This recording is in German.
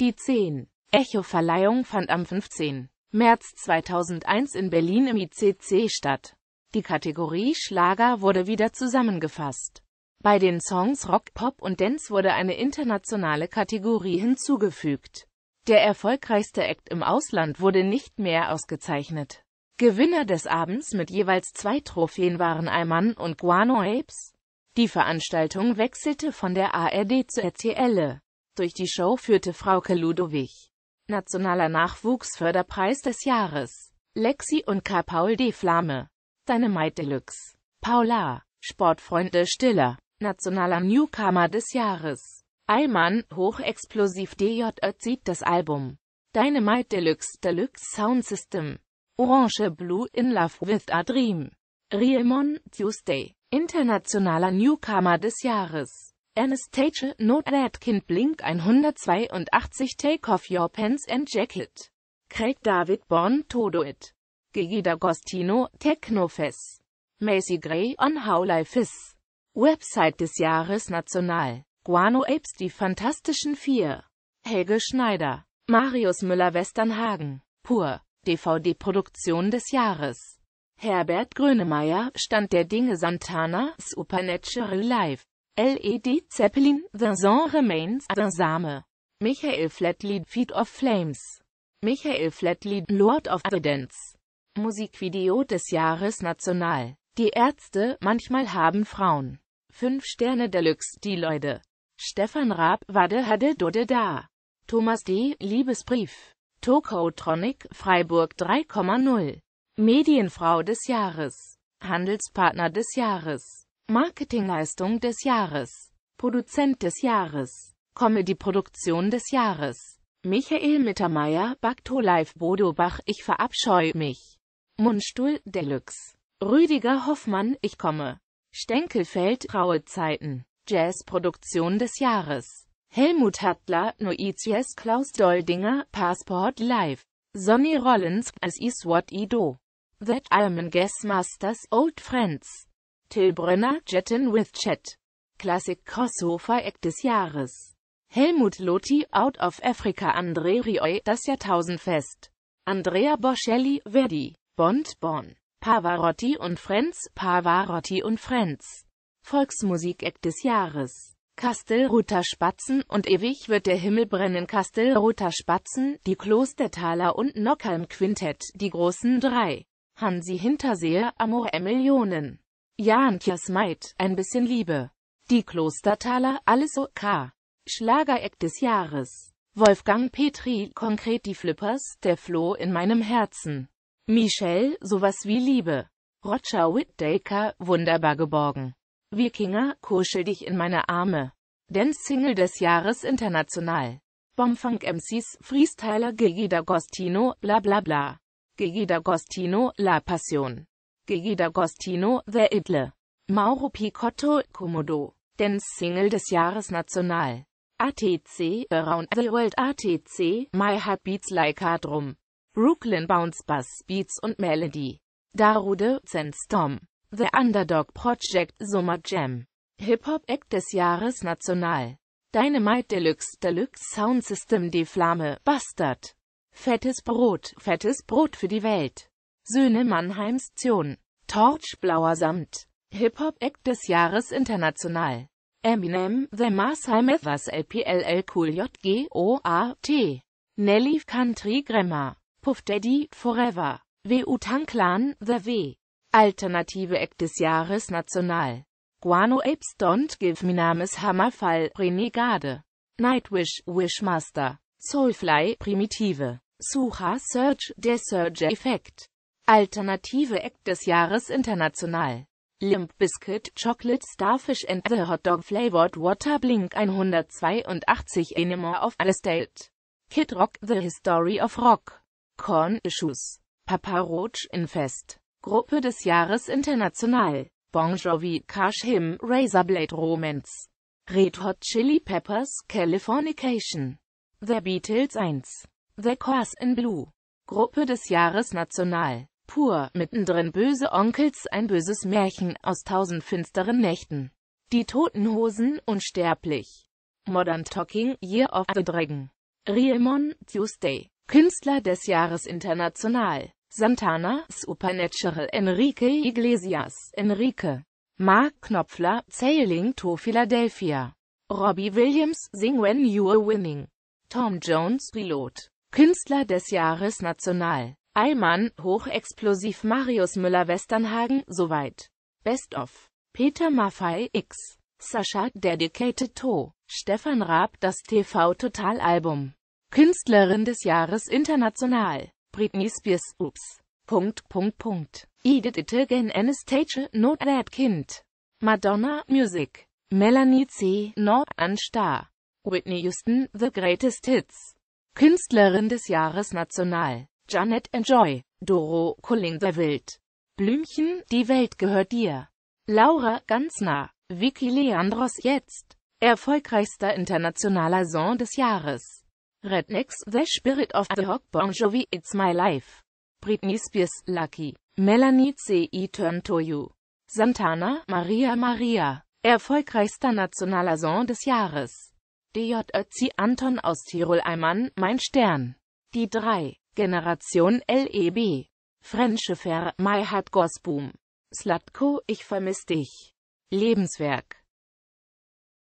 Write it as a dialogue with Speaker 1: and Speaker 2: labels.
Speaker 1: Die 10. Echo-Verleihung fand am 15. März 2001 in Berlin im ICC statt. Die Kategorie Schlager wurde wieder zusammengefasst. Bei den Songs Rock, Pop und Dance wurde eine internationale Kategorie hinzugefügt. Der erfolgreichste Act im Ausland wurde nicht mehr ausgezeichnet. Gewinner des Abends mit jeweils zwei Trophäen waren Ayman und Guano Apes. Die Veranstaltung wechselte von der ARD zur RTL. Durch die Show führte Frauke Ludowig. Nationaler Nachwuchsförderpreis des Jahres. Lexi und K. Paul D. Flamme. Deine Dynamite Deluxe. Paula. Sportfreunde Stiller. Nationaler Newcomer des Jahres. Allmann, Hochexplosiv DJ zieht das Album. Deine Dynamite Deluxe Deluxe Sound System. Orange Blue in Love with a Dream. Riemann, Tuesday. Internationaler Newcomer des Jahres. Ernest Tage, Not Kind Blink 182 Take Off Your Pants and Jacket. Craig David Born Todo It. Gigi D'Agostino, Technofest. Macy Gray, On How Life Is. Website des Jahres National. Guano Apes Die Fantastischen Vier. Helge Schneider. Marius Müller-Westernhagen. Pur. DVD-Produktion des Jahres. Herbert Grönemeyer, Stand der Dinge Santana, Supernatural Live. LED Zeppelin, The Song Remains, The Same. Michael Flatley, Feet of Flames. Michael Flatley, Lord of the Dance. Musikvideo des Jahres national. Die Ärzte, manchmal haben Frauen. 5 Sterne Deluxe, die Leute. Stefan Raab, Wade Hade Dode Da. Thomas D., Liebesbrief. Tokotronic, Freiburg 3,0. Medienfrau des Jahres. Handelspartner des Jahres. Marketingleistung des Jahres, Produzent des Jahres, Comedy-Produktion des Jahres. Michael Mittermeier, Bakto Live Bodo Bach, ich verabscheue mich. Mundstuhl, Deluxe. Rüdiger Hoffmann, ich komme. Stenkelfeld, raue Zeiten. Jazzproduktion des Jahres. Helmut Hattler, Noizies Klaus Doldinger, Passport Live. Sonny Rollins, As Is What I Do. That I'm Guess Masters Old Friends. Till Brönner Jetten with Chat. Classic Crossover Act des Jahres. Helmut Lothi, Out of Africa André Rioi Das Jahrtausendfest. Andrea Boschelli, Verdi, Bond, Born. Pavarotti und Friends, Pavarotti und Friends. Volksmusik Act des Jahres. Kastelruther Spatzen und ewig wird der Himmel brennen Kastelruther Spatzen, die Klostertaler und Nockalm Quintett, die großen drei. Hansi Hinterseher, Amor Millionen. Jantjes Maid, ein bisschen Liebe. Die Klostertaler, alles ok. Schlagereck des Jahres. Wolfgang Petri, konkret die Flippers, der Floh in meinem Herzen. Michelle, sowas wie Liebe. Roger Whittaker, wunderbar geborgen. Wikinger, kuschel dich in meine Arme. Dance Single des Jahres international. Bombfunk MCs, Freestyler Gigi D'Agostino, bla bla bla. Gigi D'Agostino, La Passion. Gigi D'Agostino, The Idle. Mauro Picotto, Comodo. Dance Single des Jahres National. ATC, Around the World ATC, My Heart Beats Like Hard Drum. Brooklyn Bounce Bass Beats und Melody. Darude, Sandstorm. The Underdog Project, Summer Jam. Hip-Hop Act des Jahres National. Dynamite Deluxe Deluxe Sound System Die Flamme, Bastard. Fettes Brot, fettes Brot für die Welt. Söhne Mannheims Zion. Torch Blauer Samt. Hip-Hop-Act des Jahres international. Eminem, The Marsheim Ethers LPLL Cool JGOAT. Nelly Country Grammar. Puff Daddy, Forever. WU Tanklan, The W. Alternative Act des Jahres national. Guano Apes Don't Give Me Names Hammerfall, Renegade. Nightwish, Wishmaster. Soulfly, Primitive. Sucha Surge, der Surge Effekt. Alternative Act des Jahres international Limp Biscuit Chocolate Starfish and the Hot Dog Flavored Water Blink 182 Animal of Allstate Kid Rock The History of Rock Corn Issues Papa Roach Infest Gruppe des Jahres international Bon Jovi Cash Him Razorblade Romance Red Hot Chili Peppers Californication The Beatles 1 The Course in Blue Gruppe des Jahres national pur, mittendrin böse Onkels, ein böses Märchen, aus tausend finsteren Nächten. Die Totenhosen, unsterblich. Modern Talking, Year of the Dragon. Riemon, Tuesday. Künstler des Jahres international. Santana, Supernatural Enrique Iglesias, Enrique. Mark Knopfler, Sailing to Philadelphia. Robbie Williams, Sing When You Are Winning. Tom Jones, Pilot. Künstler des Jahres national. Allmann, Hochexplosiv Marius Müller-Westernhagen, soweit. Best of. Peter Maffei X. Sascha, Dedicated To. Stefan Raab, das TV-Total-Album. Künstlerin des Jahres international. Britney Spears, ups. Punkt, Punkt, Punkt. Edith Ittigen Anastasia, Not That Kind. Madonna, Music. Melanie C., Not An Star. Whitney Houston, The Greatest Hits. Künstlerin des Jahres national. Janet Enjoy, Doro Culling der Wild, Blümchen, die Welt gehört dir. Laura ganz nah, Vicky Leandros jetzt, erfolgreichster internationaler Song des Jahres. Rednecks The Spirit of the Rock Bon Jovi It's My Life. Britney Spears Lucky, Melanie C. I. Turn to You. Santana Maria Maria, erfolgreichster nationaler Song des Jahres. DJ Ötzi Anton aus Tirol Eimann, Mein Stern. Die drei Generation LEB. Frenche Fer, Mai hat Boom. Slatko, ich vermiss dich. Lebenswerk